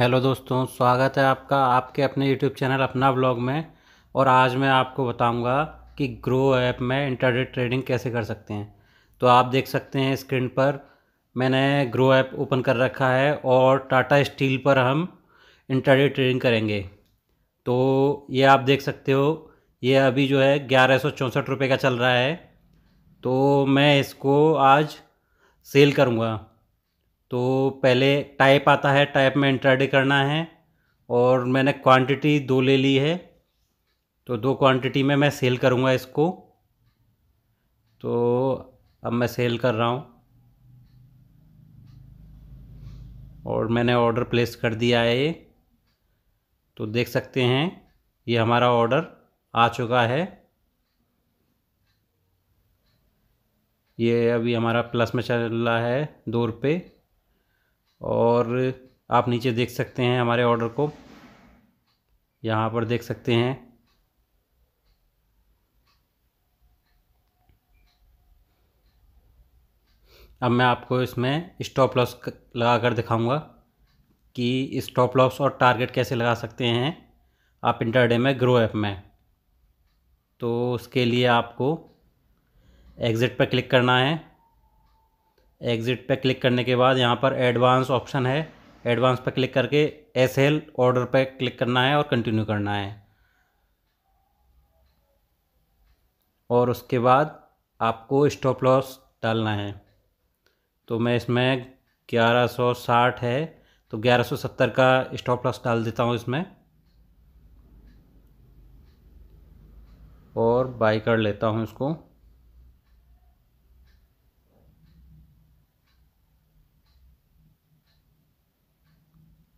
hello दोस्तों स्वागत है आपका आपके अपने यूट्यूब चैनल अपना ब्लॉग में और आज मैं आपको बताऊंगा कि ग्रो ऐप में इंटरडे ट्रेडिंग कैसे कर सकते हैं तो आप देख सकते हैं स्क्रीन पर मैंने ग्रो ऐप ओपन कर रखा है और टाटा स्टील पर हम इंटरडे ट्रेडिंग करेंगे तो ये आप देख सकते हो ये अभी जो है ग्यारह सौ रुपये का चल रहा है तो मैं इसको आज सेल करूँगा तो पहले टाइप आता है टाइप में इंट्राडे करना है और मैंने क्वांटिटी दो ले ली है तो दो क्वांटिटी में मैं सेल करूँगा इसको तो अब मैं सेल कर रहा हूँ और मैंने ऑर्डर प्लेस कर दिया है ये तो देख सकते हैं ये हमारा ऑर्डर आ चुका है ये अभी हमारा प्लस में चल रहा है दो रुपये और आप नीचे देख सकते हैं हमारे ऑर्डर को यहाँ पर देख सकते हैं अब मैं आपको इसमें स्टॉप लॉस लगा कर दिखाऊँगा कि स्टॉप लॉस और टारगेट कैसे लगा सकते हैं आप इंटरडे में ग्रो ऐप में तो उसके लिए आपको एग्ज़िट पर क्लिक करना है एग्ज़िट पे क्लिक करने के बाद यहाँ पर एडवांस ऑप्शन है एडवांस पे क्लिक करके एस एल ऑर्डर पर क्लिक करना है और कंटिन्यू करना है और उसके बाद आपको स्टॉप लॉस डालना है तो मैं इसमें 1160 है तो 1170 का स्टॉप लॉस डाल देता हूँ इसमें और बाई कर लेता हूँ इसको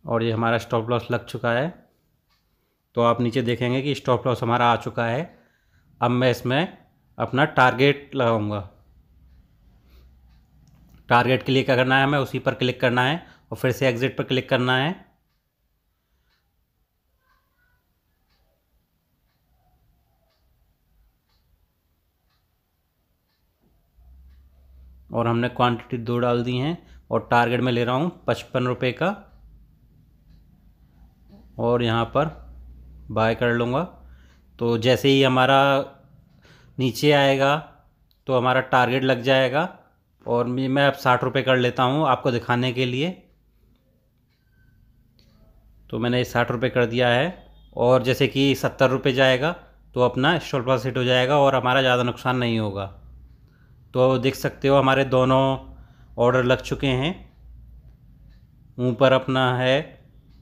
और ये हमारा स्टॉप लॉस लग चुका है तो आप नीचे देखेंगे कि स्टॉप लॉस हमारा आ चुका है अब मैं इसमें अपना टारगेट लगाऊंगा टारगेट क्लिक करना है हमें उसी पर क्लिक करना है और फिर से एग्ज़िट पर क्लिक करना है और हमने क्वांटिटी दो डाल दी हैं और टारगेट में ले रहा हूँ पचपन रुपये का और यहाँ पर बाय कर लूँगा तो जैसे ही हमारा नीचे आएगा तो हमारा टारगेट लग जाएगा और मैं अब साठ रुपये कर लेता हूँ आपको दिखाने के लिए तो मैंने साठ रुपये कर दिया है और जैसे कि सत्तर रुपये जाएगा तो अपना स्टॉल प्रॉफिट हो जाएगा और हमारा ज़्यादा नुकसान नहीं होगा तो देख सकते हो हमारे दोनों ऑर्डर लग चुके हैं ऊपर अपना है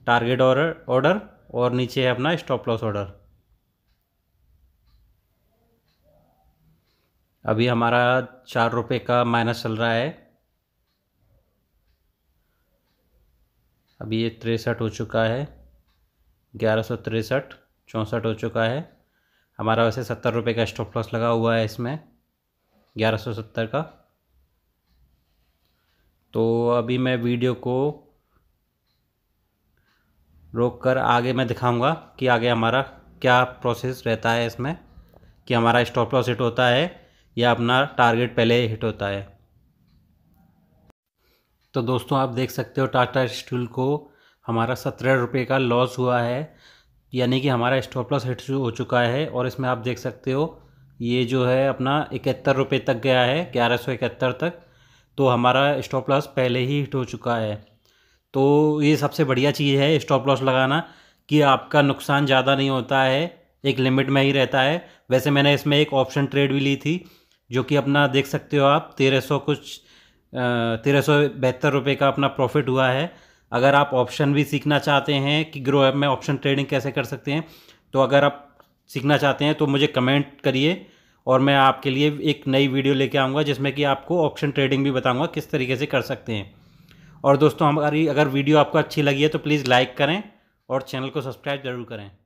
टारगेट ऑर्डर ऑर्डर और नीचे है अपना स्टॉप लॉस ऑर्डर अभी हमारा चार रुपये का माइनस चल रहा है अभी ये तिरसठ हो चुका है ग्यारह सौ तिरसठ चौंसठ हो चुका है हमारा वैसे सत्तर रुपये का स्टॉप लॉस लगा हुआ है इसमें ग्यारह सौ सत्तर का तो अभी मैं वीडियो को रोक कर आगे मैं दिखाऊंगा कि आगे हमारा क्या प्रोसेस रहता है इसमें कि हमारा स्टॉप लॉस हिट होता है या अपना टारगेट पहले हिट होता है तो दोस्तों आप देख सकते हो टाटा स्टील को हमारा सत्रह रुपये का लॉस हुआ है यानी कि हमारा स्टॉप लॉस हिट हो चुका है और इसमें आप देख सकते हो ये जो है अपना इकहत्तर रुपये तक गया है ग्यारह सौ इकहत्तर तक तो हमारा स्टॉप लॉस पहले ही हिट हो चुका है तो ये सबसे बढ़िया चीज़ है स्टॉप लॉस लगाना कि आपका नुकसान ज़्यादा नहीं होता है एक लिमिट में ही रहता है वैसे मैंने इसमें एक ऑप्शन ट्रेड भी ली थी जो कि अपना देख सकते हो आप तेरह सौ कुछ तेरह सौ बहत्तर रुपये का अपना प्रॉफिट हुआ है अगर आप ऑप्शन भी सीखना चाहते हैं कि ग्रो ऐप में ऑप्शन ट्रेडिंग कैसे कर सकते हैं तो अगर आप सीखना चाहते हैं तो मुझे कमेंट करिए और मैं आपके लिए एक नई वीडियो लेके आऊँगा जिसमें कि आपको ऑप्शन ट्रेडिंग भी बताऊँगा किस तरीके से कर सकते हैं और दोस्तों हमारी अगर वीडियो आपको अच्छी लगी है तो प्लीज़ लाइक करें और चैनल को सब्सक्राइब ज़रूर करें